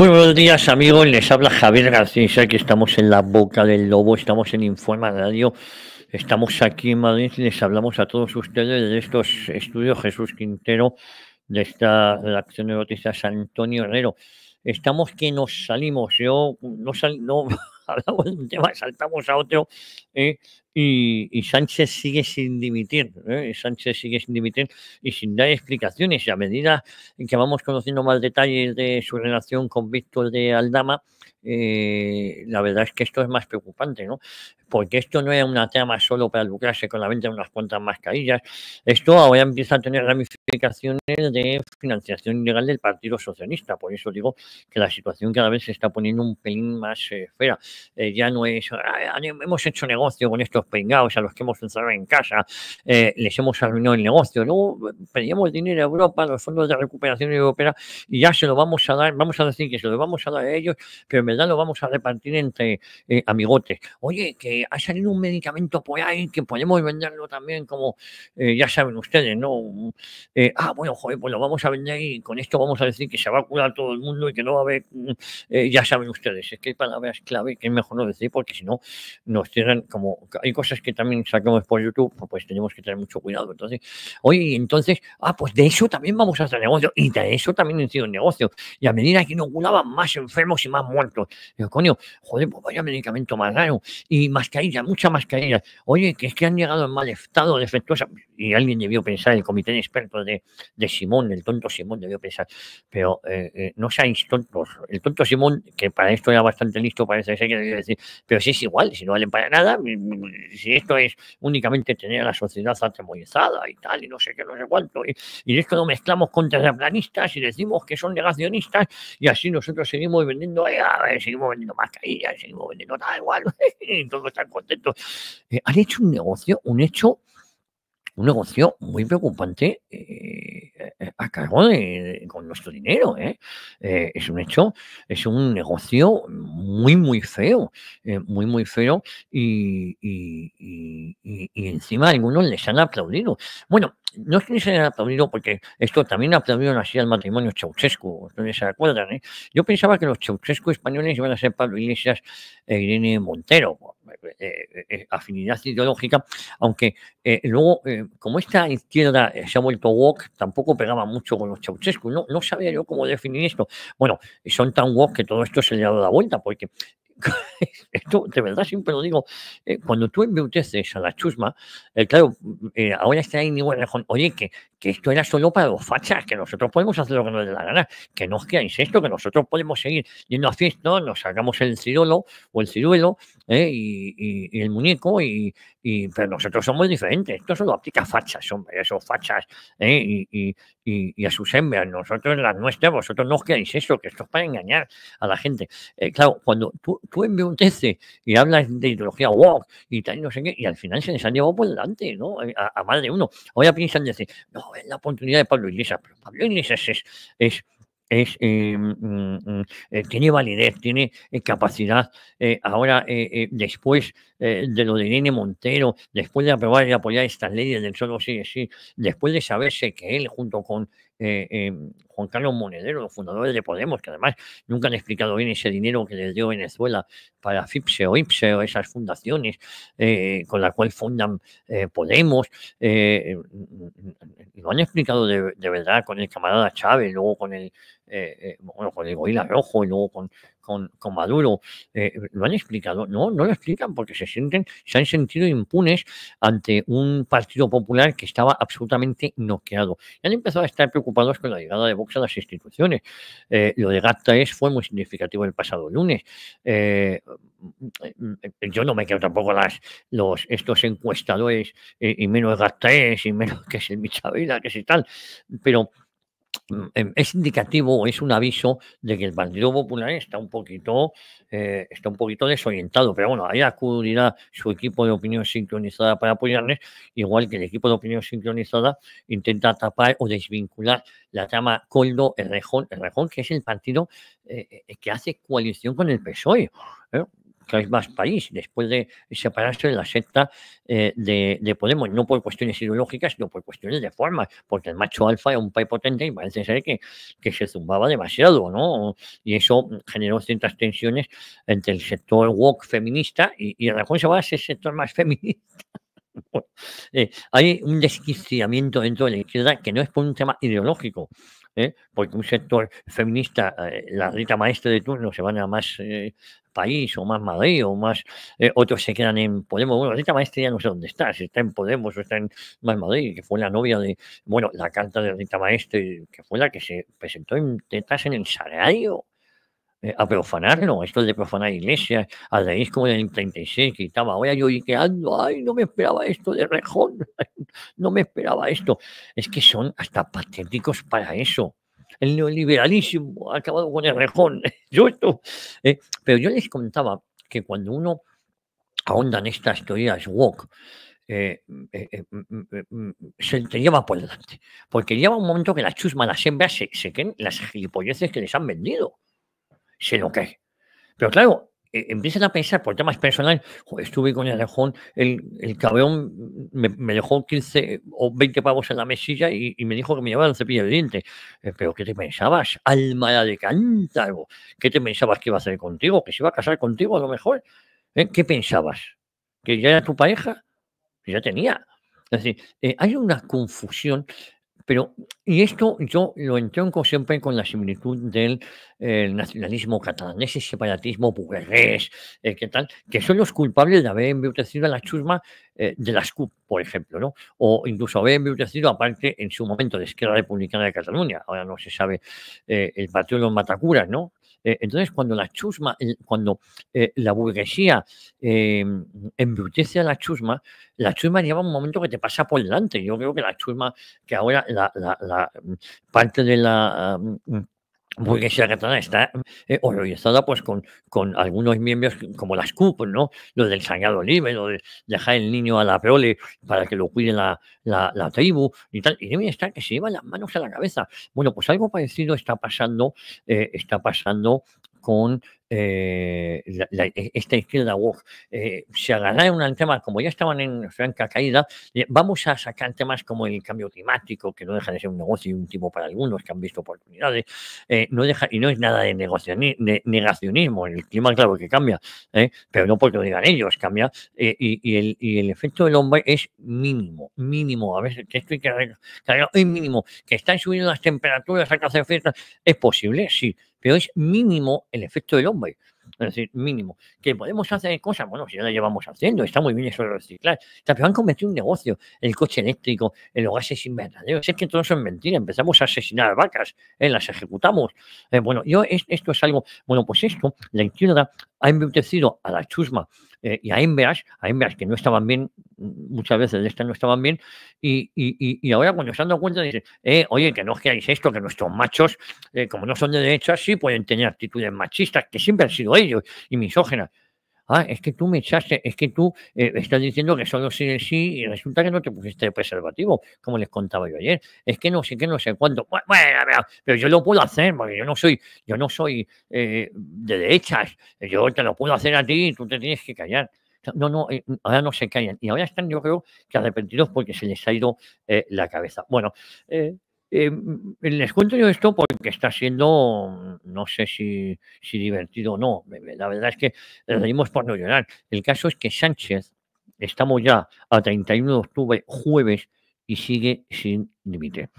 Muy buenos días amigos, les habla Javier García, que estamos en la boca del lobo, estamos en Informa Radio, estamos aquí en Madrid y les hablamos a todos ustedes de estos estudios Jesús Quintero, de esta redacción de noticias Antonio Herrero. Estamos que nos salimos, yo no, no hablamos de un tema, saltamos a otro ¿eh? Y, Sánchez sigue sin dimitir, ¿eh? Sánchez sigue sin dimitir y sin dar explicaciones. Y a medida que vamos conociendo más detalles de su relación con Víctor de Aldama, eh, la verdad es que esto es más preocupante, ¿no? Porque esto no es una tema solo para lucrarse con la venta de unas cuantas mascarillas. Esto ahora empieza a tener ramificaciones de financiación ilegal del Partido Socialista. Por eso digo que la situación cada vez se está poniendo un pelín más eh, ya no es, hemos hecho negocios con estos peinados a los que hemos encerrado en casa, eh, les hemos arruinado el negocio. Luego pedíamos dinero a Europa, los fondos de recuperación europea, y ya se lo vamos a dar, vamos a decir que se lo vamos a dar a ellos, pero en verdad lo vamos a repartir entre eh, amigotes. Oye, que ha salido un medicamento por ahí que podemos venderlo también como, eh, ya saben ustedes, ¿no? ah, bueno, joder, pues lo vamos a vender y con esto vamos a decir que se va a curar todo el mundo y que no va a haber, mm, ya saben ustedes, es que hay palabras clave que es mejor no decir porque si no nos tiran, como hay cosas que también sacamos por YouTube, pues, pues tenemos que tener mucho cuidado. Entonces, oye, entonces, ah, pues de eso también vamos a hacer negocio y de eso también han sido negocio. Y a medida que inoculaban más enfermos y más muertos, digo, coño, joder, pues vaya medicamento más raro y mascarilla, mucha mascarilla Oye, que es que han llegado en mal estado, defectuosa. Y alguien debió pensar, el comité de expertos de, Simón, el tonto Simón debió pensar, pero eh, eh, no seáis tontos. El tonto Simón, que para esto era bastante listo, parece que decir, pero si es igual, si no valen para nada, si esto es únicamente tener a la sociedad atemorizada y tal, y no sé qué, no sé cuánto, y, de esto lo mezclamos con terraplanistas y decimos que son negacionistas, y así nosotros seguimos vendiendo, eh, seguimos vendiendo mascarillas, seguimos vendiendo tal, igual, y todos están contentos. Eh, han hecho un negocio, un hecho un negocio muy preocupante eh, eh, a cargo de, con nuestro dinero. ¿eh? es un hecho, es un negocio muy, muy feo, muy, muy feo y, y, y, y, encima algunos les han aplaudido. Bueno, no es que se hayan aplaudido porque esto también aplaudieron así al matrimonio chauchesco, ustedes se acuerdan, ¿eh? Yo pensaba que los Ceausescu españoles iban a ser Pablo Iglesias e Irene Montero, eh, eh, eh, afinidad ideológica, aunque luego, como esta izquierda se ha vuelto woke, tampoco pegaba mucho con los Ceausescu, no, sabía yo cómo definir esto. Bueno, son tan woke que todo esto se le ha dado la vuelta, porque esto de verdad siempre lo digo, eh, cuando tú embeuteces a la chusma, eh, claro, eh, ahora está ahí ni bueno oye, que que esto era solo para los fachas, que nosotros podemos hacer lo que nos dé la gana, que no os creáis esto, que nosotros podemos seguir yendo a fiesta, nos sacamos el cirolo o el ciruelo ¿eh? y, el muñeco, y, pero nosotros somos diferentes, esto solo aplica a fachas, hombre, esos fachas, ¿eh? y, a sus hembras, nosotros las nuestras, vosotros no os creáis eso, que esto es para engañar a la gente. Eh, claro, cuando tú, tú y hablas de ideología wow, y tal, no sé qué, y al final se les han llevado por delante, ¿no? Eh, a, más de uno. Ahora piensan decir, no, la oportunidad de Pablo Iglesias, pero Pablo Iglesias es, es, eh, mm, mm, eh, tiene validez, tiene eh, capacidad. ahora, después de lo de Nene Montero, después de aprobar y apoyar estas leyes del solo sí sí, después de saberse que él junto con em, Juan Carlos Monedero, los fundadores de Podemos, que además nunca han explicado bien ese dinero que les dio Venezuela para FIPSE o IPSE o esas fundaciones eh, con las cuales fundan eh, Podemos. Eh, lo han explicado de, verdad con el camarada Chávez, luego con el, bueno, con Rojo y luego con, con, Maduro. ¿Lo han explicado? No, no lo explican porque se sienten, se han sentido impunes ante un Partido Popular que estaba absolutamente noqueado. Y han empezado a estar preocupados con la llegada de Vox a las instituciones. Eh, lo de es fue muy significativo el pasado lunes. Eh, yo no me quedo tampoco las, los, estos encuestadores eh, y menos GATTAES y menos que es el Michavila, que es y tal, pero Em, es indicativo es un aviso de que el Partido Popular está un poquito, eh, está un poquito desorientado. Pero bueno, ahí acudirá su equipo de opinión sincronizada para apoyarles, igual que el equipo de opinión sincronizada intenta tapar o desvincular la trama Coldo Errejón, que es el partido eh, eh, que hace coalición con el PSOE. ¿eh? cada más país, después de separarse de la secta eh, de, Podemos, no por cuestiones ideológicas, sino por cuestiones de forma, porque el macho alfa es un país potente y parece ser que, que se zumbaba demasiado, ¿no? Y eso generó ciertas tensiones entre el sector woke feminista y, y Rajón va ese sector más feminista. Eh, hay un desquiciamiento dentro de la izquierda que no es por un tema ideológico, ¿eh? porque un sector feminista, eh, la Rita Maestre de turno, se van a más eh, país o más Madrid o más, otros se quedan en Podemos. Bueno, la Rita Maestre ya no sé dónde está, si está en Podemos o está en más Madrid, que fue la novia de, bueno, la carta de Rita Maestre, que fue la que se presentó en Tetas en el salario. Eh, a profanarlo, esto de profanar iglesias, al raíz como en el 36 estaba ahora yo ando, ay, no me esperaba esto de Rejón, no me esperaba esto. Es que son hasta patéticos para eso. El neoliberalismo ha acabado con el Rejón, yo esto. Eh, pero yo les contaba que cuando uno ahonda en estas teorías woke, eh, mm, mm, mm, se te lleva por delante. Porque lleva un momento que la chusma las hembras se, se queden las gilipolleces que les han vendido se lo que. Pero claro, e, empiezan a pensar por temas personales, estuve con el el, el cabrón me, dejó 15 o 20 pavos en la mesilla y, me dijo que me llevara el cepillo de dientes. Eh, pero ¿qué te pensabas? Alma de cántaro, ¿qué te pensabas que iba a hacer contigo? ¿Que se iba a casar contigo a lo mejor? ¿Eh? ¿Qué pensabas? ¿Que ya era tu pareja? Pues ya tenía. Es decir, eh, hay una confusión pero, y esto yo lo entronco siempre con la similitud del eh, nacionalismo catalán, ese separatismo burgués, eh, que tal, que son los culpables de haber envejecido a la chusma eh, de las CUP, por ejemplo, ¿no? O incluso haber envejecido, aparte, en su momento, de Esquerra Republicana de Cataluña. Ahora no se sabe el partido de los Matacuras, ¿no? Eh, entonces, cuando la chusma, eh, cuando eh, la burguesía embrutece a la chusma, la chusma lleva un momento que te pasa por delante. Yo creo que la chusma, que ahora la mm, parte de la ah, mm, porque la catalana está eh, horrorizada pues con, con algunos miembros como las CUP, ¿no? Los del sangrado Libre, lo de dejar el niño a la prole para que lo cuide la, tribu y tal. Y deben estar que se llevan las manos a la cabeza. Bueno, pues algo parecido está pasando, eh, está pasando con eh, e, esta izquierda eh, se agarraron un tema, como ya estaban en franca caída, eh, vamos a sacar temas como el cambio climático, que no deja de ser un negocio y un tipo para algunos que han visto oportunidades, no deja, y no es nada de, negacionismo, el clima claro que cambia, pero no porque lo digan ellos, cambia, y, el, efecto del hombre es mínimo, mínimo, a veces esto que es mínimo, que están subiendo las temperaturas, hay que hacer fiestas, es posible, sí, pero es mínimo el efecto del hombre family es decir, mínimo. Que podemos hacer cosas, bueno, si ya la llevamos haciendo, está muy bien eso de reciclar. También han cometido un negocio, el coche eléctrico, los gases invernaderos, es que todo eso es mentira, empezamos a asesinar vacas, eh, las ejecutamos. Eh, bueno, yo esto es algo, bueno, pues esto, la izquierda ha embrutecido a la chusma eh, y a Enveras a Enveras que no estaban bien, mm, muchas veces de estas no estaban bien, y, ahora cuando se han dado cuenta dicen, oye, que no os esto, que nuestros machos, como no son de derecha, sí pueden tener actitudes machistas, que siempre han sido ellos y misógenas. Ah, es que tú me echaste, es que tú eh, estás diciendo que solo sí sí y resulta que no te pusiste preservativo, como les contaba yo ayer. Es que no sé qué, no sé cuándo. Bueno, pero yo lo puedo hacer porque yo no soy, yo no soy eh, de derechas. Yo te lo puedo hacer a ti y tú te tienes que callar. No, no, eh, ahora no se callan. Y ahora están, yo creo, que arrepentidos porque se les ha ido la cabeza. Bueno, eh, les cuento yo esto porque está siendo, no sé si, divertido o no, la verdad es que reímos por no llorar. El caso es que Sánchez, estamos ya a 31 de octubre, jueves, y sigue sin límite.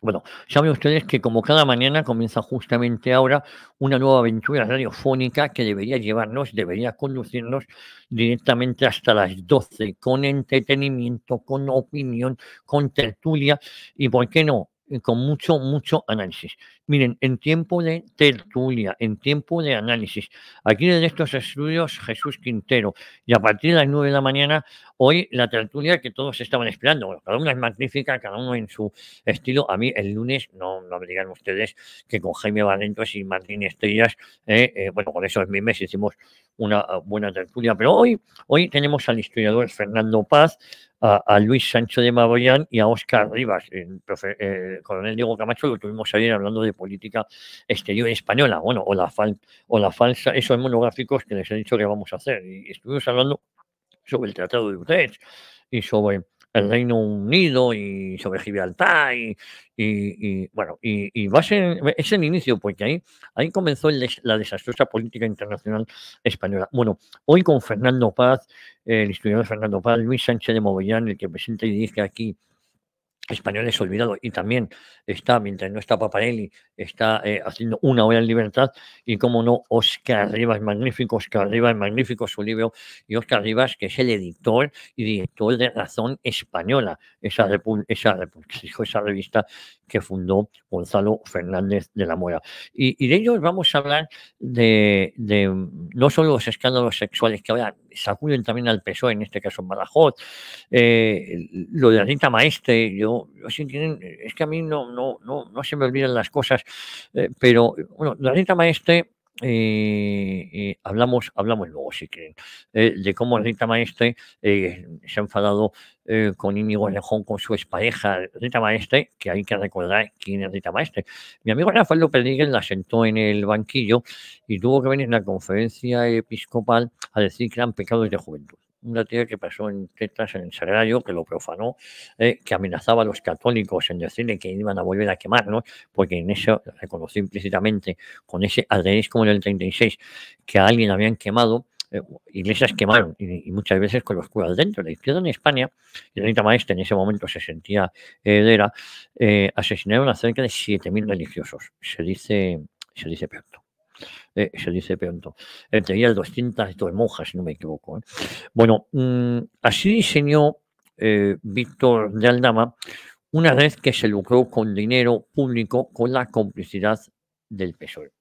Bueno, saben ustedes que como cada mañana comienza justamente ahora una nueva aventura radiofónica que debería llevarnos, debería conducirnos directamente hasta las 12, con entretenimiento, con opinión, con tertulia y, ¿por qué no?, eh, con mucho, mucho análisis. Miren, en tiempo de tertulia, en tiempo de análisis, aquí en estos estudios Jesús Quintero, y a partir de las 9 de la mañana, hoy la tertulia que todos estaban esperando. cada una es magnífica, cada uno en su estilo. A mí el lunes, no, no me digan ustedes que con Jaime Valentos y Martín Estrellas, eh, eh bueno, con esos mes, hicimos una ah, buena tertulia, pero hoy, hoy tenemos al historiador Fernando Paz, a, Luis Sancho de Maboyán y a Oscar Rivas. El, eh, eh, coronel Diego Camacho lo tuvimos ayer hablando de política exterior española, bueno, o la, fal, o la falsa, esos monográficos que les he dicho que vamos a hacer. Y estuvimos hablando sobre el Tratado de Utrecht y sobre el Reino Unido y sobre Gibraltar y, bueno, y, va a ser, es el inicio, porque ahí, ahí comenzó la desastrosa política internacional española. Bueno, hoy con Fernando Paz, el historiador Fernando Paz, Luis Sánchez de Movellán, el que presenta y dice aquí españoles olvidado Y también está, mientras no está Paparelli, está eh, haciendo una hora en libertad. Y como no, Oscar Rivas, magnífico, Oscar Rivas, magnífico su libro. Y Oscar Rivas, que es el editor y director de Razón Española, esa, esa revista que fundó Gonzalo Fernández de la Mora. Y, de ellos vamos a hablar de, de no solo los escándalos sexuales que ahora sacuden también al PSOE, en este caso en Badajoz. Eh, lo de la maestre, yo, es que a mí no, no, no, se me olvidan las cosas, eh, pero bueno, la cinta maestre y eh, eh, hablamos, hablamos luego, si quieren, eh, de cómo Rita Maestre se ha enfadado con Íñigo Lejón, con su expareja Rita Maestre, que hay que recordar quién es Rita Maestre. Mi amigo Rafael López díguez la sentó en el banquillo y tuvo que venir a la conferencia episcopal a decir que eran pecados de juventud una tía que pasó en tetas en el Sagrario, que lo profanó, eh, que amenazaba a los católicos en decirle que iban a volver a quemarnos, porque en eso reconoció implícitamente con ese como en el 36 que a alguien habían quemado. Eh, iglesias quemaron y, muchas veces con los curas dentro. La izquierda en España, y la maestra en ese momento se sentía heredera, eh, asesinaron a cerca de 7.000 religiosos, se dice, se dice pronto. Eh, se dice pronto. Eh, tenía 202 monjas, si no me equivoco. ¿eh? Bueno, mm, así diseñó eh, Víctor de Aldama una red que se lucró con dinero público con la complicidad del PSOE.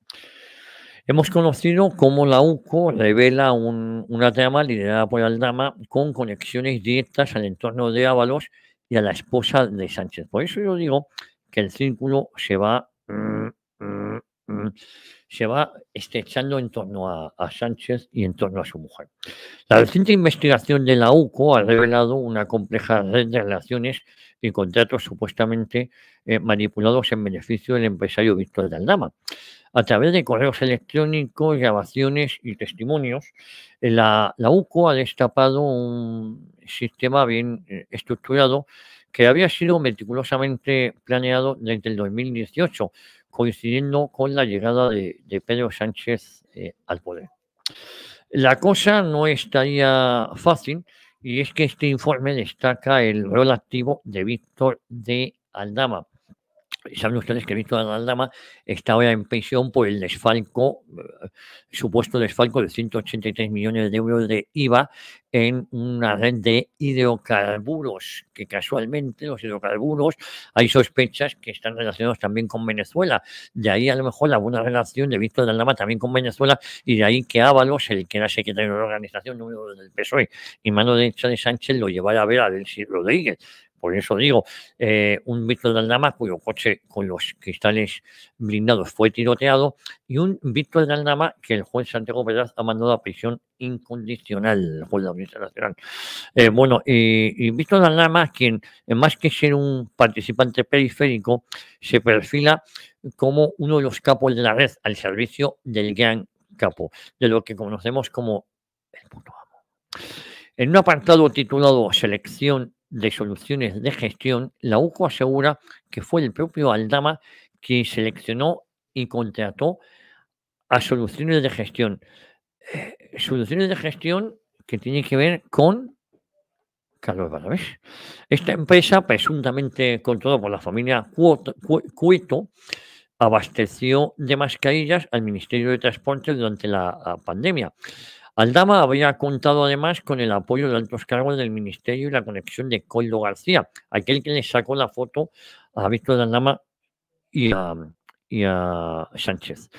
Hemos conocido cómo la UCO revela una trama liderada por Aldama con conexiones directas al entorno de Ábalos y a la esposa de Sánchez. Por eso yo digo que el círculo se va Mm, se va estrechando en torno a, Sánchez y en torno a su mujer. La reciente investigación de la UCO ha revelado una compleja red de relaciones y contratos supuestamente eh, manipulados en beneficio del empresario Víctor Daldama. A través de correos electrónicos, grabaciones y testimonios, eh, la, UCO ha destapado un sistema bien eh, estructurado que había sido meticulosamente planeado desde el 2018 coincidiendo con la llegada de, de Pedro Sánchez eh, al poder. La cosa no estaría fácil y es que este informe destaca el rol activo de Víctor de Aldama, Saben ustedes que Víctor Aldama está ahora en prisión por el desfalco, eh, supuesto desfalco de 183 millones de euros de IVA en una red de hidrocarburos, que casualmente los hidrocarburos hay sospechas que están relacionados también con Venezuela. De ahí a lo mejor la buena relación de Víctor Dalma también con Venezuela y de ahí que Ábalos, el que era secretario de la organización número del PSOE y mano derecha de Sánchez, lo llevara a ver a Delcy Rodríguez por eso digo, eh, un Víctor Daldama cuyo coche con los cristales blindados fue tiroteado y un Víctor Daldama que el juez Santiago Pérez ha mandado a prisión incondicional de la Nacional. Eh, bueno, y, Víctor Daldama, quien más que ser un participante periférico, se perfila como uno de los capos de la red al servicio del gran capo, de lo que conocemos como el puto amo. En un apartado titulado Selección de soluciones de gestión, la UCO asegura que fue el propio Aldama quien seleccionó y contrató a soluciones de gestión. Eh, soluciones de gestión que tienen que ver con Carlos Esta empresa, presuntamente controlada por la familia Cueto, abasteció de mascarillas al Ministerio de Transporte durante la pandemia. Aldama había contado además con el apoyo de altos cargos del ministerio y la conexión de Coldo García, aquel que le sacó la foto a Víctor Aldama y a, y a Sánchez.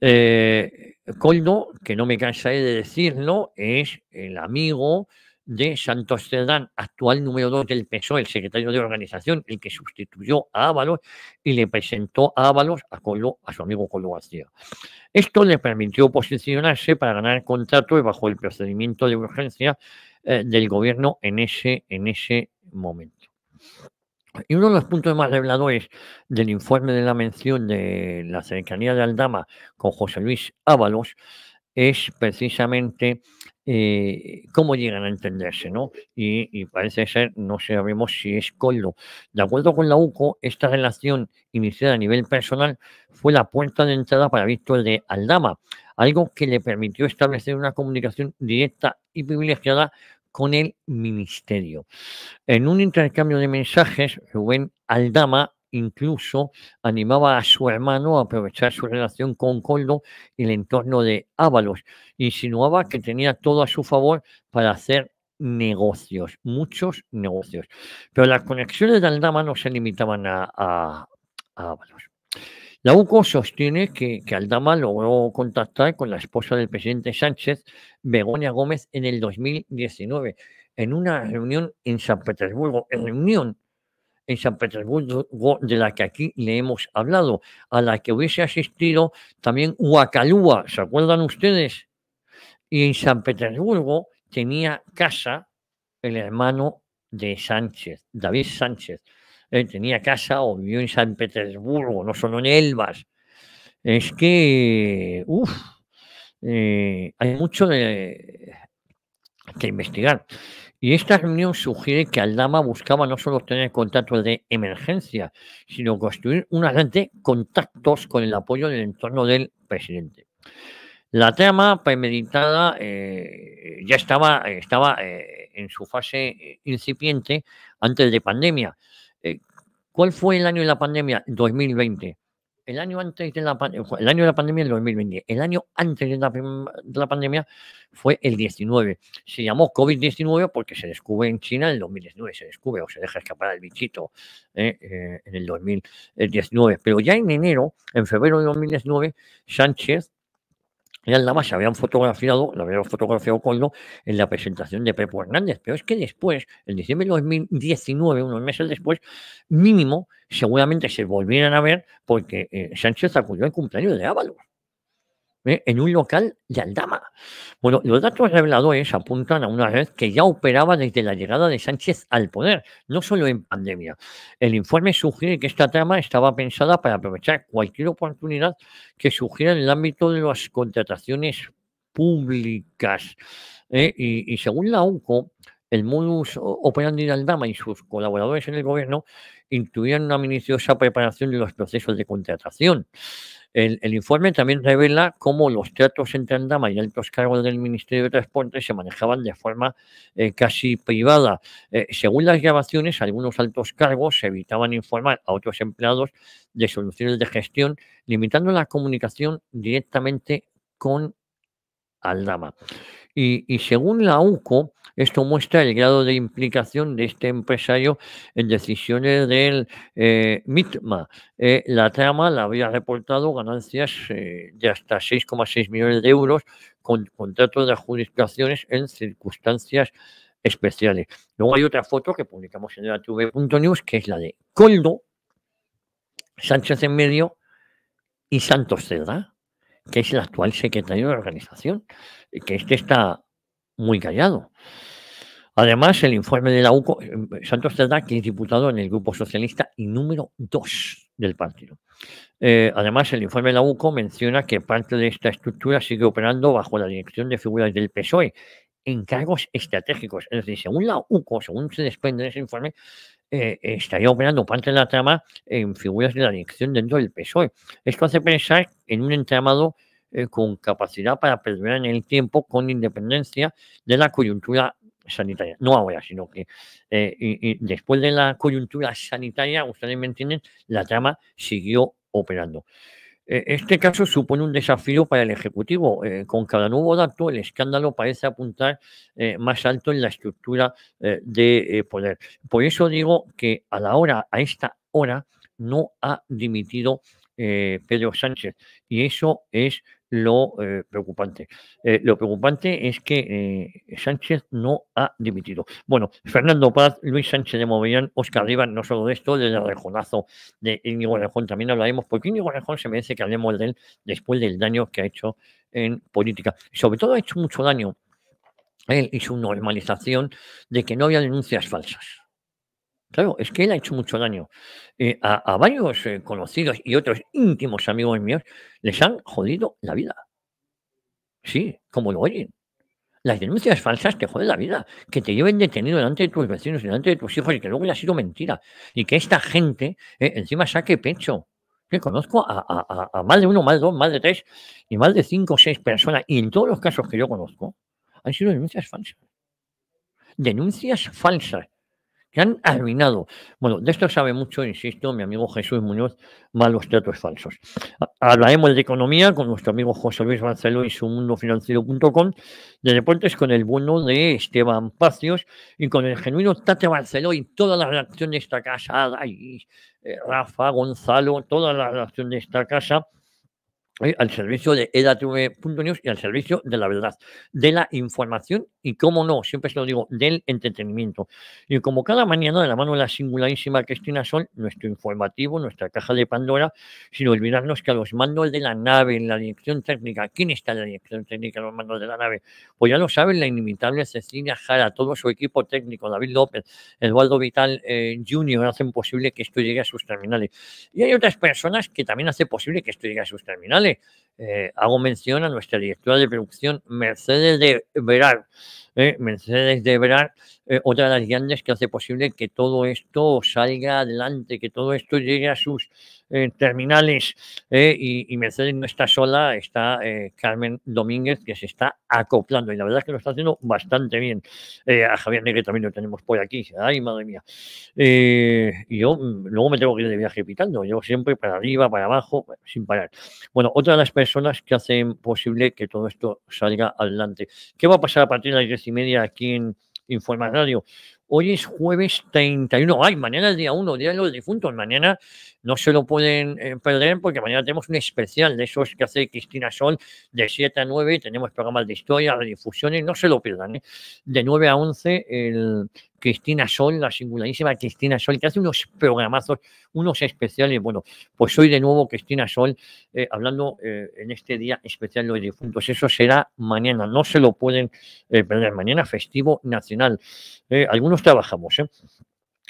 Eh, Coldo, que no me cansaré de decirlo, es el amigo de Santos Cerdán, actual número 2 del PSOE, el secretario de organización, el que sustituyó a Ábalos y le presentó a Ábalos a, a su amigo Colo García. Esto le permitió posicionarse para ganar y bajo el procedimiento de urgencia eh, del gobierno en ese, en ese momento. Y uno de los puntos más reveladores del informe de la mención de la cercanía de Aldama con José Luis Ábalos es precisamente eh, cómo llegan a entenderse, ¿no? Y, y, parece ser, no sabemos si es Coldo. De acuerdo con la UCO, esta relación iniciada a nivel personal fue la puerta de entrada para Víctor de Aldama, algo que le permitió establecer una comunicación directa y privilegiada con el ministerio. En un intercambio de mensajes, Rubén Aldama incluso animaba a su hermano a aprovechar su relación con Coldo y el entorno de Ábalos. Insinuaba que tenía todo a su favor para hacer negocios, muchos negocios. Pero las conexiones de Aldama no se limitaban a, Ábalos. La UCO sostiene que, que, Aldama logró contactar con la esposa del presidente Sánchez, Begoña Gómez, en el 2019, en una reunión en San Petersburgo, en reunión en San Petersburgo, de la que aquí le hemos hablado, a la que hubiese asistido también Huacalúa, ¿se acuerdan ustedes? Y en San Petersburgo tenía casa el hermano de Sánchez, David Sánchez. Él tenía casa o vivió en San Petersburgo, no solo en Elbas. Es que, uff, eh, hay mucho de, que investigar. Y esta reunión sugiere que Aldama buscaba no solo tener contactos de emergencia, sino construir una red de contactos con el apoyo del entorno del presidente. La trama premeditada eh, ya estaba, estaba eh, en su fase eh, incipiente antes de pandemia. ¿Cuál fue el año de la pandemia? 2020 el año antes de la eh, el año de la pandemia el 2020, el año antes de la, pandemia fue el 19. Se llamó COVID-19 porque se descubre en China en el 2019, se descubre o se deja escapar el bichito eh, eh, en el 2019. Pero ya en enero, en febrero de 2019, Sánchez eran la más, habían fotografiado, la habían fotografiado Coldo en la presentación de Pepo Hernández. Pero es que después, en diciembre de 2019, unos meses después, mínimo, seguramente se volvieran a ver porque eh, Sánchez acudió al cumpleaños de Ábalos. ¿eh? en un local de Aldama. Bueno, los datos reveladores apuntan a una red que ya operaba desde la llegada de Sánchez al poder, no solo en pandemia. El informe sugiere que esta trama estaba pensada para aprovechar cualquier oportunidad que surgiera en el ámbito de las contrataciones públicas. ¿eh? Y, según la UCO, el modus operandi de Aldama y sus colaboradores en el gobierno incluían una minuciosa preparación de los procesos de contratación. El, informe también revela cómo los tratos entre Andama y altos cargos del Ministerio de Transporte se manejaban de forma eh, casi privada. Eh, según las grabaciones, algunos altos cargos se evitaban informar a otros empleados de soluciones de gestión, limitando la comunicación directamente con Aldama. Y, según la UCO, esto muestra el grado de implicación de este empresario en decisiones del eh, MITMA. Eh, la trama la había reportado ganancias eh, de hasta 6,6 millones de euros con contratos de adjudicaciones en circunstancias especiales. Luego hay otra foto que publicamos en la tv.news que es la de Coldo, Sánchez en medio y Santos Cedra que es el actual secretario de la organización, eh, que este está muy callado. Además, el informe de la UCO, eh, Santos Cerdá, que es diputado en el Grupo Socialista y número 2 del partido. Eh, además, el informe de la UCO menciona que parte de esta estructura sigue operando bajo la dirección de figuras del PSOE en cargos estratégicos. Es decir, según la UCO, según se desprende de ese informe, eh, estaría operando parte de la trama en figuras de la dirección dentro del PSOE. Esto hace pensar en un entramado eh, con capacidad para perdurar en el tiempo con independencia de la coyuntura sanitaria. No ahora, sino que eh, después de la coyuntura sanitaria, ustedes me entienden, la trama siguió operando. Eh, este caso supone un desafío para el Ejecutivo. Eh, con cada nuevo dato, el escándalo parece apuntar eh, más alto en la estructura de poder. Por eso digo que a la hora, a esta hora, no ha dimitido Pedro Sánchez. Y eso es lo eh, preocupante. Eh, lo preocupante es que eh, Sánchez no ha dimitido. Bueno, Fernando Paz, Luis Sánchez de Movellán, Oscar Rivas, no solo de esto, del rejonazo de Íñigo Rejón también hablaremos, porque Íñigo Rejón se merece que hablemos de él después del daño que ha hecho en política. Sobre todo ha hecho mucho daño él y su normalización de que no había denuncias falsas. Claro, es que él ha hecho mucho daño. Eh, a, varios eh, conocidos y otros íntimos amigos míos les han jodido la vida. Sí, como lo oyen. Las denuncias falsas te joden la vida. Que te lleven detenido delante de tus vecinos, delante de tus hijos y que luego le ha sido mentira. Y que esta gente eh, encima saque pecho. Que conozco a, a, más de uno, más de dos, más de tres y más de cinco o seis personas. Y en todos los casos que yo conozco han sido denuncias falsas. Denuncias falsas que han arruinado. Bueno, de esto sabe mucho, insisto, mi amigo Jesús Muñoz, malos tratos falsos. Hablaremos de economía con nuestro amigo José Luis Barceló y su mundofinanciero.com, de deportes con el bueno de Esteban Pacios y con el genuino Tate Barceló y toda la reacción de esta casa, eh, Rafa, Gonzalo, toda la reacción de esta casa eh, al servicio de edatv.news y al servicio de la verdad, de la información y, como no, siempre se lo digo, del entretenimiento. Y como cada mañana, de la mano de la singularísima Cristina Sol, nuestro informativo, nuestra caja de Pandora, sin olvidarnos que a los mandos de la nave, en la dirección técnica, ¿quién está en la dirección técnica, los mandos de la nave? Pues ya lo saben, la inimitable Cecilia Jara, todo su equipo técnico, David López, Eduardo Vital eh, Junior, Jr., hacen posible que esto llegue a sus terminales. Y hay otras personas que también hacen posible que esto llegue a sus terminales. money Eh, hago mención a nuestra directora de producción, Mercedes de Verar. Eh, Mercedes de Verar, eh, otra de las grandes que hace posible que todo esto salga adelante, que todo esto llegue a sus terminales. Y, Mercedes no está sola, está Carmen Domínguez que se está acoplando y la verdad es que lo está haciendo bastante bien. a Javier Negre también lo tenemos por aquí. Ay, madre mía. y yo mm, luego me tengo que ir de viaje pitando, llevo siempre para arriba, para abajo, sin parar. Bueno, otra de las personas personas que hacen posible que todo esto salga adelante. ¿Qué va a pasar a partir de las diez y media aquí en Informa Radio? Hoy es jueves 31, ay, mañana es día 1, día de los difuntos, mañana no se lo pueden eh, perder porque mañana tenemos un especial de esos que hace Cristina Sol de 7 a 9 tenemos programas de historia, de difusiones, no se lo pierdan. ¿eh? De 9 a 11 Cristina Sol, la singularísima Cristina Sol, que hace unos programazos, unos especiales. Bueno, pues hoy de nuevo Cristina Sol eh, hablando en este día especial de los difuntos. Eso será mañana, no se lo pueden perder. Mañana festivo nacional. algunos trabajamos, ¿eh?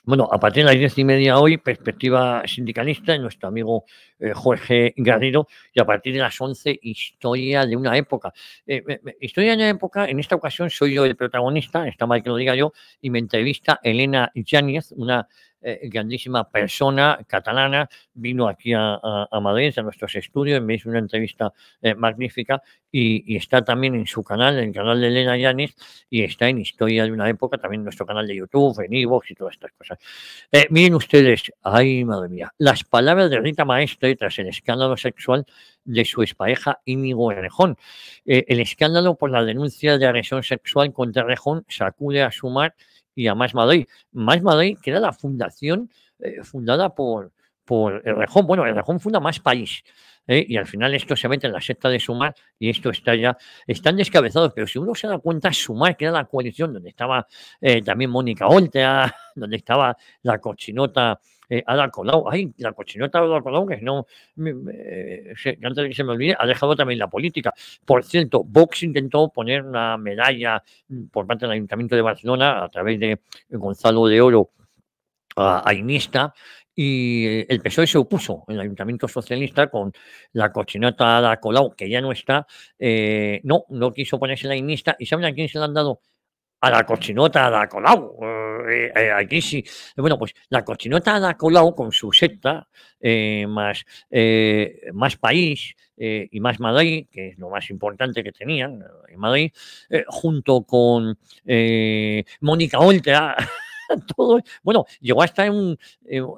Bueno, a partir de las diez y media hoy, perspectiva sindicalista, nuestro amigo eh, Jorge Garrido, y a partir de las once, historia de una época. Eh, historia de una época, en esta ocasión soy yo el protagonista, está mal que lo diga yo, y me entrevista Elena Yáñez, una eh, grandísima persona catalana, vino aquí a, Madrid, a nuestros estudios, me hizo una entrevista eh, magnífica y, está también en su canal, en el canal de Elena Yanis, y está en Historia de una época, también en nuestro canal de YouTube, en Evox y todas estas cosas. Eh, miren ustedes, ay madre mía, las palabras de Rita Maestre tras el escándalo sexual de su expareja Íñigo Rejón. el escándalo por la denuncia de agresión sexual contra Rejón sacude a su mar y a Más Madrid. Más Madrid, que era la fundación eh, fundada por, por el Rejón. Bueno, el Rejón funda Más País, ¿eh? y al final esto se mete en la secta de Sumar y esto está ya, están descabezados, pero si uno se da cuenta, Sumar, que era la coalición donde estaba eh, también Mónica Oltea, donde estaba la cochinota eh, Ada Colau, ay, la cochinota Ada Colau, que no, eh, antes de que se me olvide, ha dejado también la política. Por cierto, Vox intentó poner una medalla por parte del Ayuntamiento de Barcelona a través de Gonzalo de Oro a, Inista y eh, el PSOE se opuso, en el Ayuntamiento Socialista, con la cochinota la que ya no está, eh, no, no quiso ponerse la inista. ¿Y saben a quién se la han dado? A la cochinota la eh, aquí sí. Bueno, pues la cochinota la con su secta, más, más país y más Madrid, que es lo más importante que tenían en Madrid, junto con Mónica Oltra. E-, bueno, llegó eh, hasta un,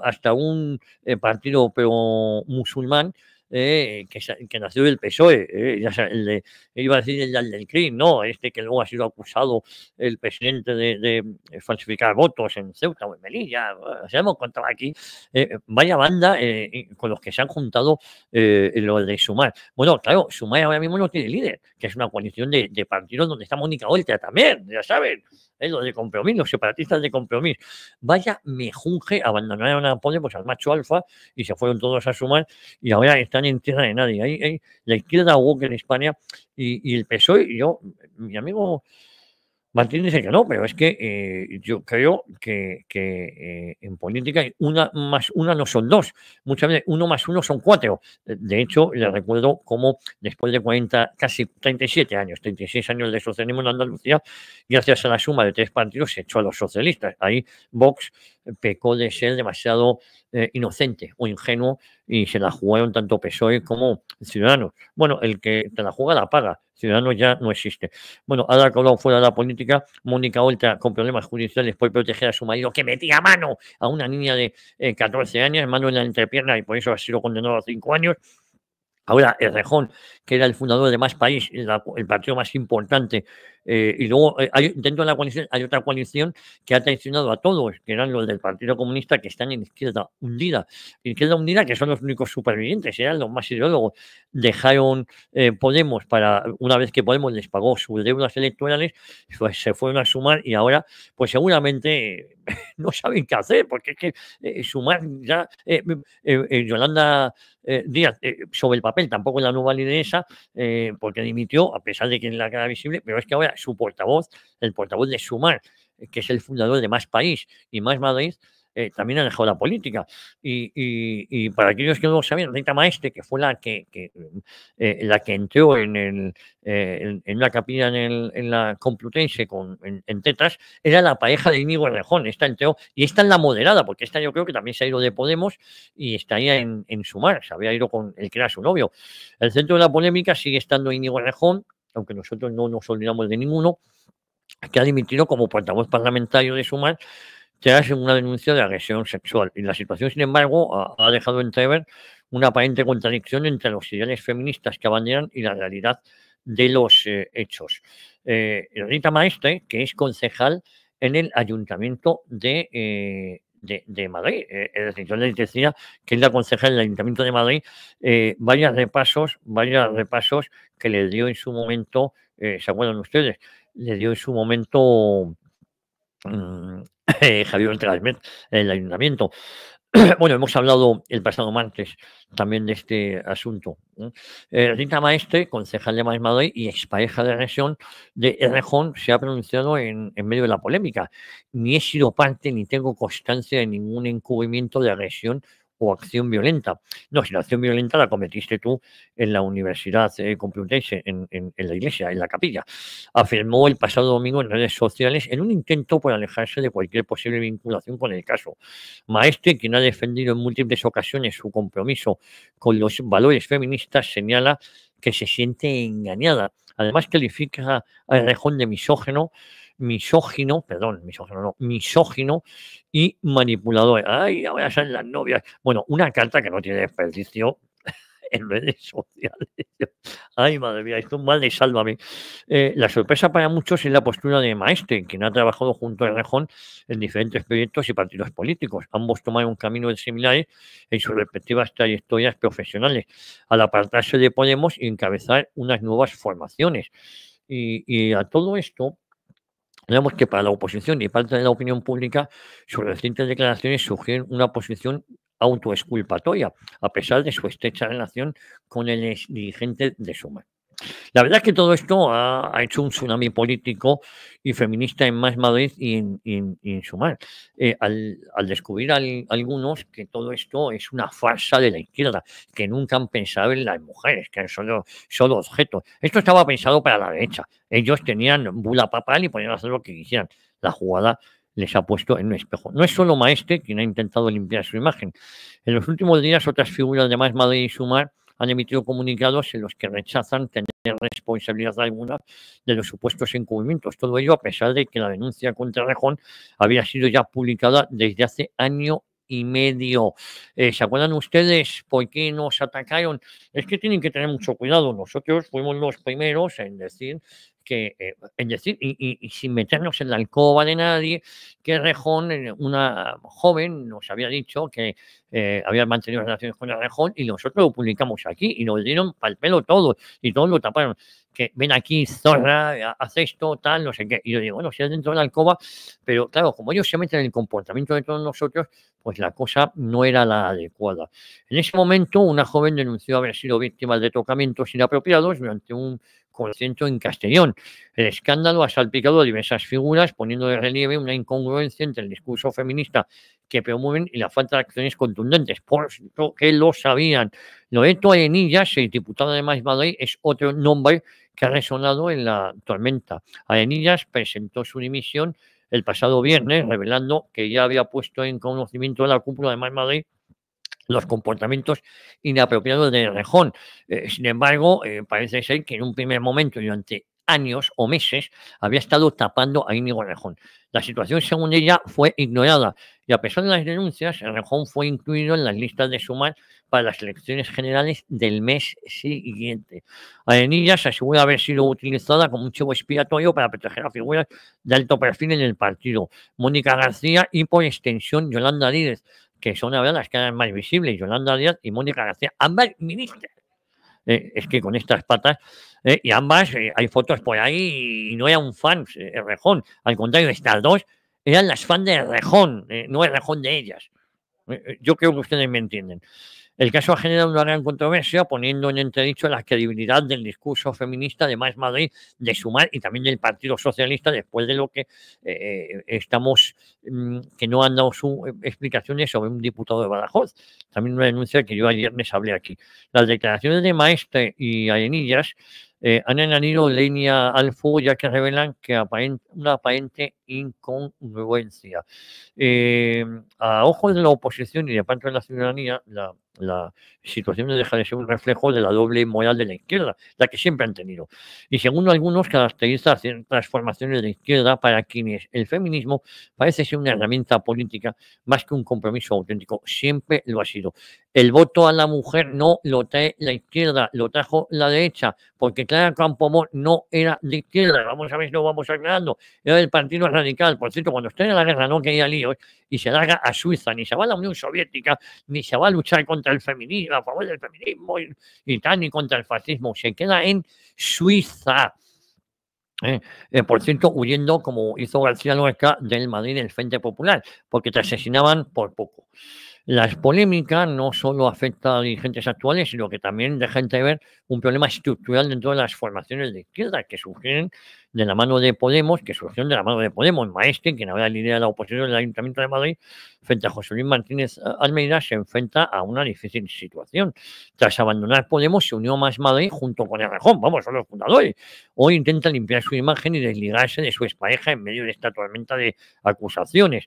hasta eh, un partido pero musulmán eh, que, nació del PSOE, ya el iba a decir el del CRI, no, este que luego ha sido acusado el presidente de, falsificar votos en Ceuta o en Melilla, se hemos encontrado aquí, vaya banda con los que se han juntado lo de Sumar. Bueno, claro, Sumar ahora mismo no tiene líder, que es una coalición de, partidos donde está Mónica Oltra también, ya saben, ¿eh? los de compromiso, los separatistas de compromiso. Vaya mejunje, abandonaron a Podemos, pues, al macho alfa y se fueron todos a sumar y ahora están en tierra de nadie. Ahí, ahí la izquierda que en España y, y el PSOE, y yo, mi amigo Martín dice que no, pero es que eh, yo creo que, eh, en política una más una no son dos, muchas veces uno más uno son cuatro. Eh, de hecho, le recuerdo cómo después de 40, casi 37 años, 36 años de socialismo en Andalucía, gracias a la suma de tres partidos se echó a los socialistas. Ahí Vox pecó de ser demasiado inocente o ingenuo y se la jugaron tanto PSOE como Ciudadanos. Bueno, el que te la juega la paga Ciudadanos ya no existe. Bueno, ha Colau fuera de la política, Mónica Oltra con problemas judiciales por proteger a su marido que metía mano a una niña de 14 eh, años, mano en la entrepierna y por eso ha sido condenado a 5 años. Ahora, Errejón, que era el fundador de Más País, el partido más importante eh, y luego eh, hay, dentro de la coalición hay otra coalición que ha traicionado a todos, que eran los del Partido Comunista que están en Izquierda Hundida. Izquierda Hundida, que son los únicos supervivientes, eran los más ideólogos. Dejaron eh, Podemos para, una vez que Podemos les pagó sus deudas electorales, pues se fueron a sumar y ahora, pues seguramente no saben qué hacer, porque es que sumar ya Yolanda Díaz, sobre el papel tampoco la nueva lideresa, porque dimitió, a pesar de que en la cara visible, pero es que ahora su portavoz, el portavoz de Sumar, eh, que es el fundador de Más País y Más Madrid, eh, también ha dejado la política. Y, para aquellos que no lo saben, Rita Maestre, que fue la que, eh, la que entró en, el, en, la capilla en, la Complutense con, en, Tetras, era la pareja de Inigo Rejón. Esta entró y esta es la moderada, porque esta yo creo que también se ha ido de Podemos y estaría en, en Sumar, se había ido con el que era su novio. El centro de la polémica sigue estando Inigo Rejón, aunque nosotros no nos olvidamos de ninguno, que ha dimitido como portavoz parlamentario de Sumar tras una denuncia de agresión sexual. Y la situación, sin embargo, ha, dejado entrever una aparente contradicción entre los ideales feministas que abanderan y la realidad de los eh, hechos. Eh, Rita Maestre, que es concejal en el ayuntamiento de eh, de, Madrid. Eh, el de la decía que es la concejal del Ayuntamiento de Madrid. Eh, varios repasos, repasos que le dio en su momento, eh, ¿se acuerdan ustedes? Le dio en su momento mm, eh, Javier en el ayuntamiento. bueno, hemos hablado el pasado martes también de este asunto. Rita eh, Maestre, concejal de Maes Madrid y expareja de agresión de Rejón, se ha pronunciado en, en, medio de la polémica. Ni he sido parte ni tengo constancia de ningún encubrimiento de agresión o acción violenta. No, si la acción violenta la cometiste tú en la Universidad eh, en, en, la iglesia, en la capilla, afirmó el pasado domingo en redes sociales en un intento por alejarse de cualquier posible vinculación con el caso. Maestre, quien ha defendido en múltiples ocasiones su compromiso con los valores feministas, señala que se siente engañada. Además, califica al Rejón de misógeno misógino, perdón, misógino no, misógino y manipulador. Ay, ahora son las novias. Bueno, una carta que no tiene desperdicio en redes sociales. Ay, madre mía, esto es mal de sálvame. Eh, la sorpresa para muchos es la postura de Maestre, quien ha trabajado junto a Rejón en diferentes proyectos y partidos políticos. Ambos tomaron de similares en sus respectivas trayectorias profesionales, al apartarse de Podemos encabezar unas nuevas formaciones. Y, y a todo esto, Digamos que para la oposición y parte de la opinión pública, sus recientes declaraciones sugieren una posición autoexculpatoria, a pesar de su estrecha relación con el ex dirigente de Suma. La verdad es que todo esto ha, hecho un tsunami político y feminista en Más Madrid y en, Sumar, eh, al, descubrir algunos que todo esto es una farsa de la izquierda, que nunca han pensado en las mujeres, que son solo, solo objetos. Esto estaba pensado para la derecha. Ellos tenían bula papal y podían hacer lo que quisieran. La jugada les ha puesto en un espejo. No es solo Maestre quien ha intentado limpiar su imagen. En los últimos días, otras figuras de Más Madrid y Sumar han emitido comunicados en los que rechazan tener responsabilidad alguna de los supuestos encubrimientos. Todo ello a pesar de que la denuncia contra Rejón había sido ya publicada desde hace año y medio. Eh, ¿Se acuerdan ustedes por qué nos atacaron? Es que tienen que tener mucho cuidado. Nosotros fuimos los primeros en decir que, en eh, es decir, y, sin meternos en la alcoba de nadie, que Rejón, eh, una joven, nos había dicho que eh, había mantenido relaciones con Rejón y nosotros lo publicamos aquí y nos dieron pal pelo todos y todos lo taparon. Que ven aquí, zorra, hace esto, tal, no sé qué. Y yo digo, bueno, si es dentro de la alcoba, pero claro, como ellos se meten en el comportamiento de todos nosotros, pues la cosa no era la adecuada. En ese momento, una joven denunció haber sido víctima de tocamientos inapropiados durante un con en Castellón. El escándalo ha salpicado a diversas figuras, poniendo de relieve una incongruencia entre el discurso feminista que promueven y la falta de acciones contundentes, por lo que lo sabían. Loreto Arenillas, el diputado de Más Madrid, es otro nombre que ha resonado en la tormenta. Arenillas presentó su dimisión el pasado viernes, revelando que ya había puesto en conocimiento de la cúpula de Más Madrid los comportamientos inapropiados de Rejón. Eh, sin embargo, eh, parece ser que en un primer momento, durante años o meses, había estado tapando a Íñigo Rejón. La situación, según ella, fue ignorada y a pesar de las denuncias, Rejón fue incluido en las listas de sumar para las elecciones generales del mes siguiente. Arenilla se asegura haber sido utilizada como un chivo expiatorio para proteger a figuras de alto perfil en el partido. Mónica García y, por extensión, Yolanda Díez que son ahora las caras más visibles, Yolanda Díaz y Mónica García, ambas ministras. Eh, es que con estas patas, eh, y ambas, eh, hay fotos por ahí y no era un fan Rejón, al contrario, estas dos eran las fans de Rejón, no el Rejón de ellas. yo creo que ustedes me entienden. El caso ha generado una gran controversia, poniendo en entredicho la credibilidad del discurso feminista de Más Madrid, de Sumar y también del Partido Socialista, después de lo que eh, eh, estamos, mm, que no han dado sus eh, explicaciones sobre un diputado de Badajoz. También una denuncia que yo ayer les hablé aquí. Las declaraciones de Maestre y Arenillas han añadido línea al fuego ya que revelan que una aparente incongruencia. a ojos de la oposición y de parte de la ciudadanía, la la situación no deja de ser un reflejo de la doble moral de la izquierda, la que siempre han tenido. Y según algunos, caracteriza ciertas transformaciones de la izquierda para quienes el feminismo parece ser una herramienta política más que un compromiso auténtico. Siempre lo ha sido. El voto a la mujer no lo trae la izquierda, lo trajo la derecha, porque Clara Campomón no era de izquierda. Vamos a ver si lo vamos aclarando. Era del Partido Radical. Por cierto, cuando usted en la guerra no quería líos y se larga a Suiza, ni se va a la Unión Soviética, ni se va a luchar contra el feminismo, a favor del feminismo y, y contra el fascismo. Se queda en Suiza. ¿eh? Eh, por cierto, huyendo, como hizo García Lorca, del Madrid del Frente Popular, porque te asesinaban por poco. Las polémicas no solo afecta a dirigentes actuales, sino que también dejan de ver un problema estructural dentro de las formaciones de izquierda que sugieren de la mano de Podemos, que solución de la mano de Podemos, Maestre, quien ahora de la oposición del Ayuntamiento de Madrid, frente a José Luis Martínez eh, Almeida, se enfrenta a una difícil situación. Tras abandonar Podemos, se unió a Más Madrid junto con el vamos, son los fundadores. Hoy intenta limpiar su imagen y desligarse de su expareja en medio de esta tormenta de acusaciones.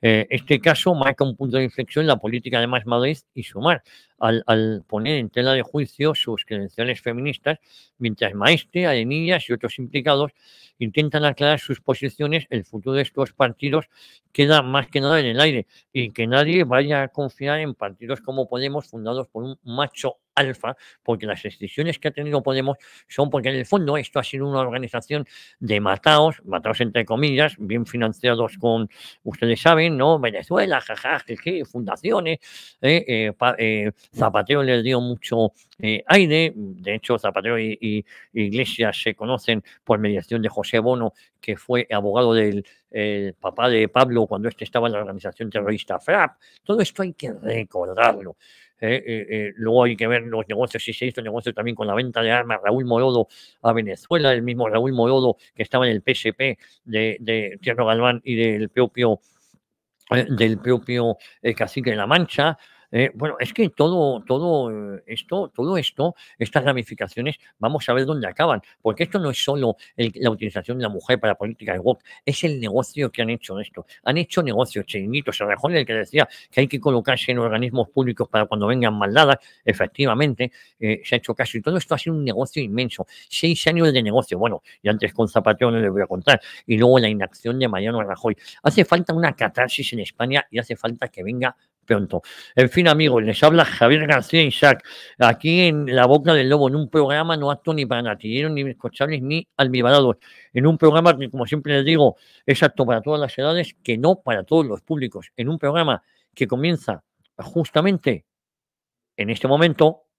Eh, este caso marca un punto de inflexión en la política de Más Madrid y Sumar al, poner en tela de juicio sus credenciales feministas, mientras Maestre, Arenillas y otros implicados intentan aclarar sus posiciones, el futuro de estos partidos queda más que nada en el aire y que nadie vaya a confiar en partidos como Podemos fundados por un macho alfa, porque las restricciones que ha tenido Podemos son porque en el fondo esto ha sido una organización de mataos, mataos entre comillas, bien financiados con, ustedes saben, ¿no? Venezuela, jajaja, jeje, fundaciones, eh, eh, eh Zapatero les dio mucho eh, aire, de hecho Zapatero y, y Iglesias se conocen por mediación de José Bono, que fue abogado del el papá de Pablo cuando este estaba en la organización terrorista FRAP. Todo esto hay que recordarlo. Eh, eh, eh, luego hay que ver los negocios, si se hizo negocio también con la venta de armas, Raúl Morodo a Venezuela, el mismo Raúl Morodo que estaba en el PSP de, Tierno Galván y del propio del propio cacique de la Mancha, eh, bueno, es que todo, todo eh, esto, todo esto, estas ramificaciones, vamos a ver dónde acaban, porque esto no es solo la utilización de la mujer para política de woke, es el negocio que han hecho esto. Han hecho negocios chiringuitos. Rajón el que decía que hay que colocarse en organismos públicos para cuando vengan maldadas, efectivamente, eh, se ha hecho caso. Y todo esto ha sido un negocio inmenso. Seis años de negocio. Bueno, y antes con Zapatero no les voy a contar. Y luego la inacción de Mariano Rajoy. Hace falta una catarsis en España y hace falta que venga pronto. En fin, amigos, les habla Javier García Isaac, aquí en La Boca del Lobo, en un programa no acto ni para natilleros, ni escuchables ni almibarados. En un programa que, como siempre les digo, es apto para todas las edades, que no para todos los públicos. En un programa que comienza justamente en este momento,